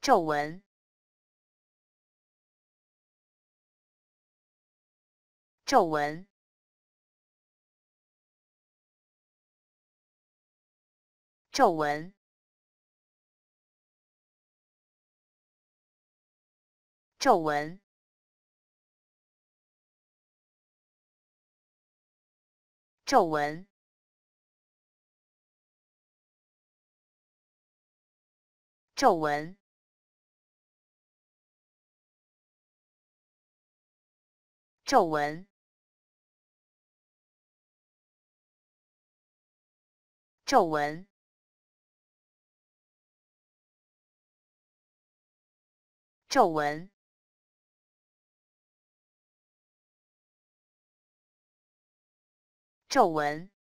皱纹，皱纹，皱纹，皱纹，皱纹，皱纹。皱纹，皱纹，皱纹，皱纹。